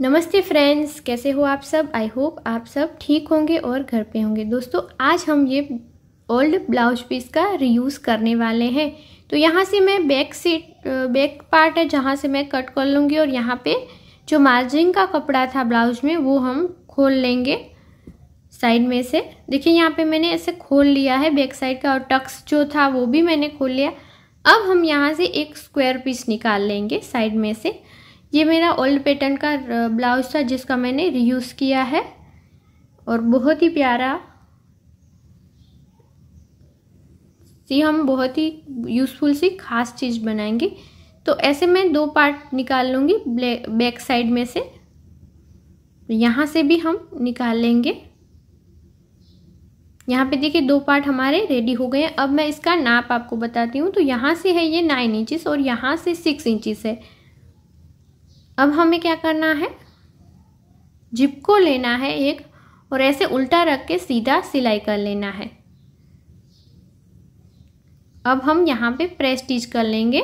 नमस्ते फ्रेंड्स कैसे हो आप सब आई होप आप सब ठीक होंगे और घर पे होंगे दोस्तों आज हम ये ओल्ड ब्लाउज पीस का रीयूज़ करने वाले हैं तो यहाँ से मैं बैक सीट बैक पार्ट है जहाँ से मैं कट कर लूँगी और यहाँ पे जो मार्जिन का कपड़ा था ब्लाउज में वो हम खोल लेंगे साइड में से देखिए यहाँ पे मैंने ऐसे खोल लिया है बैक साइड का और टक्स जो था वो भी मैंने खोल लिया अब हम यहाँ से एक स्क्वायर पीस निकाल लेंगे साइड में से ये मेरा ओल्ड पैटर्न का ब्लाउज था जिसका मैंने रीयूज़ किया है और बहुत ही प्यारा सी हम बहुत ही यूज़फुल सी खास चीज़ बनाएंगे तो ऐसे मैं दो पार्ट निकाल लूँगी बैक साइड में से यहाँ से भी हम निकाल लेंगे यहाँ पे देखिए दो पार्ट हमारे रेडी हो गए हैं अब मैं इसका नाप आपको बताती हूँ तो यहाँ से है ये नाइन इंचिस और यहाँ से सिक्स इंचिस है अब हमें क्या करना है जिप को लेना है एक और ऐसे उल्टा रख के सीधा सिलाई कर लेना है अब हम यहाँ पे प्रेस स्टिच कर लेंगे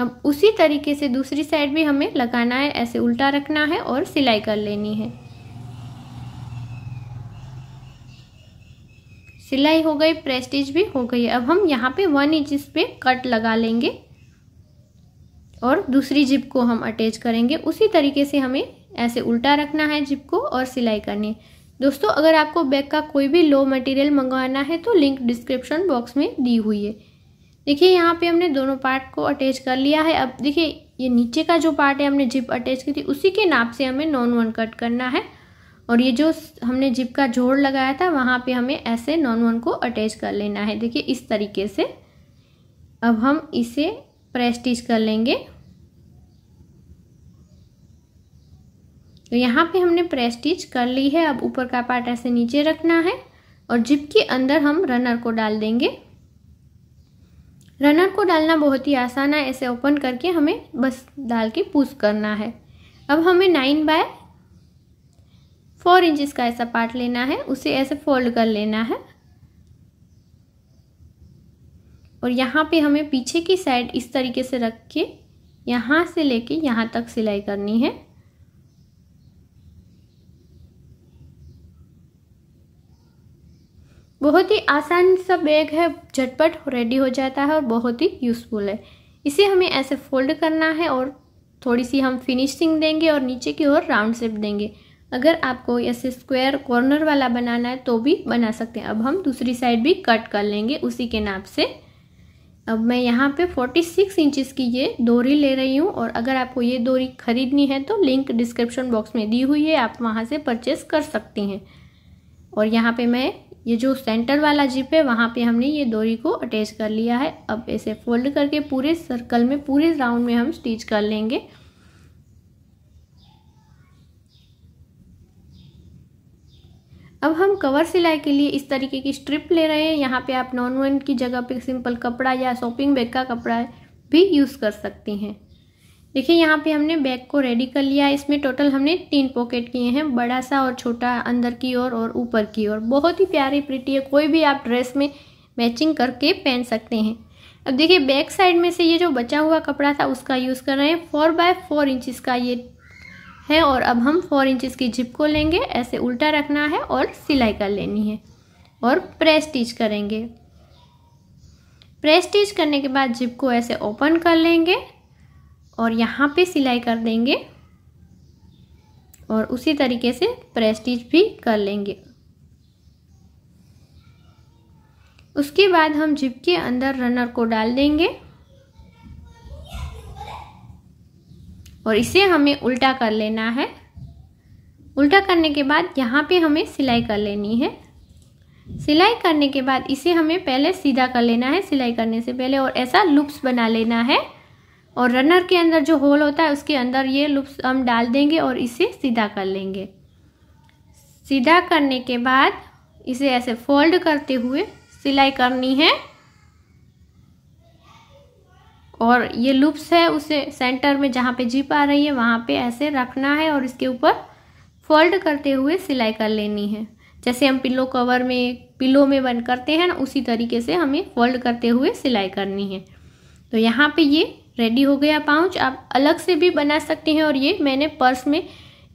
अब उसी तरीके से दूसरी साइड भी हमें लगाना है ऐसे उल्टा रखना है और सिलाई कर लेनी है सिलाई हो गई प्रेस्टिज भी हो गई अब हम यहाँ पे वन इंच इस पे कट लगा लेंगे और दूसरी जिप को हम अटैच करेंगे उसी तरीके से हमें ऐसे उल्टा रखना है जिप को और सिलाई करनी दोस्तों अगर आपको बैग का कोई भी लो मटेरियल मंगवाना है तो लिंक डिस्क्रिप्शन बॉक्स में दी हुई है देखिए यहाँ पे हमने दोनों पार्ट को अटैच कर लिया है अब देखिए ये नीचे का जो पार्ट है हमने जिप अटैच की थी उसी के नाप से हमें नॉन वन कट करना है और ये जो हमने जिप का जोड़ लगाया था वहाँ पे हमें ऐसे नॉन वन को अटैच कर लेना है देखिए इस तरीके से अब हम इसे प्रेस्टिच कर लेंगे तो यहाँ पे हमने प्रेस्टिच कर ली है अब ऊपर का पार्ट ऐसे नीचे रखना है और जिप के अंदर हम रनर को डाल देंगे रनर को डालना बहुत ही आसान है ऐसे ओपन करके हमें बस डाल के पुश करना है अब हमें नाइन बाय फोर इंचज़ का ऐसा पार्ट लेना है उसे ऐसे फोल्ड कर लेना है और यहाँ पे हमें पीछे की साइड इस तरीके से रख के यहाँ से लेके यहाँ तक सिलाई करनी है बहुत ही आसान सा बैग है झटपट रेडी हो जाता है और बहुत ही यूज़फुल है इसे हमें ऐसे फोल्ड करना है और थोड़ी सी हम फिनिशिंग देंगे और नीचे की ओर राउंड शेप देंगे अगर आपको ऐसे स्क्वायर कॉर्नर वाला बनाना है तो भी बना सकते हैं अब हम दूसरी साइड भी कट कर लेंगे उसी के नाप से अब मैं यहाँ पे 46 सिक्स इंचज़ की ये डोरी ले रही हूँ और अगर आपको ये डोरी ख़रीदनी है तो लिंक डिस्क्रिप्शन बॉक्स में दी हुई है आप वहाँ से परचेस कर सकती हैं और यहाँ पे मैं ये जो सेंटर वाला जिप है वहाँ पे हमने ये डोरी को अटैच कर लिया है अब ऐसे फोल्ड करके पूरे सर्कल में पूरे राउंड में हम स्टिच कर लेंगे अब हम कवर सिलाई के लिए इस तरीके की स्ट्रिप ले रहे हैं यहाँ पे आप नॉन वन की जगह पे सिंपल कपड़ा या शॉपिंग बैग का कपड़ा भी यूज़ कर सकती हैं देखिए यहाँ पे हमने बैग को रेडी कर लिया इसमें टोटल हमने तीन पॉकेट किए हैं बड़ा सा और छोटा अंदर की ओर और ऊपर की ओर बहुत ही प्यारी प्रिटी है कोई भी आप ड्रेस में मैचिंग करके पहन सकते हैं अब देखिए बैक साइड में से ये जो बचा हुआ कपड़ा था उसका यूज़ कर रहे हैं फोर बाय फोर इंचज़ का ये है और अब हम फोर इंचज़ की जिप को लेंगे ऐसे उल्टा रखना है और सिलाई कर लेनी है और प्रेस स्टिच करेंगे प्रेस स्टिच करने के बाद जिप को ऐसे ओपन कर लेंगे और यहाँ पे सिलाई कर देंगे और उसी तरीके से प्रेस स्टिच भी कर लेंगे उसके बाद हम जिप के अंदर रनर को डाल देंगे और इसे हमें उल्टा कर लेना है उल्टा करने के बाद यहाँ पे हमें सिलाई कर लेनी है सिलाई करने के बाद इसे हमें पहले सीधा कर लेना है सिलाई करने से पहले और ऐसा लुप्स बना लेना है और रनर के अंदर जो होल होता है उसके अंदर ये लुप्स हम डाल देंगे और इसे सीधा कर लेंगे सीधा करने के बाद इसे ऐसे फोल्ड करते हुए सिलाई करनी है और ये लूप्स है उसे सेंटर में जहाँ पे जीप आ रही है वहाँ पे ऐसे रखना है और इसके ऊपर फोल्ड करते हुए सिलाई कर लेनी है जैसे हम पिल्लो कवर में पिल्लो में बंद करते हैं ना उसी तरीके से हमें फोल्ड करते हुए सिलाई करनी है तो यहाँ पे ये रेडी हो गया पाउच आप अलग से भी बना सकते हैं और ये मैंने पर्स में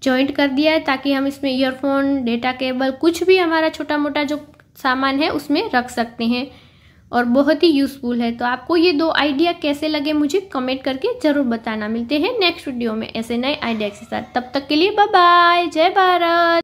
जॉइंट कर दिया है ताकि हम इसमें ईयरफोन डेटा केबल कुछ भी हमारा छोटा मोटा जो सामान है उसमें रख सकते हैं और बहुत ही यूज़फुल है तो आपको ये दो आइडिया कैसे लगे मुझे कमेंट करके ज़रूर बताना मिलते हैं नेक्स्ट वीडियो में ऐसे नए आइडिया के साथ तब तक के लिए बाय जय भारत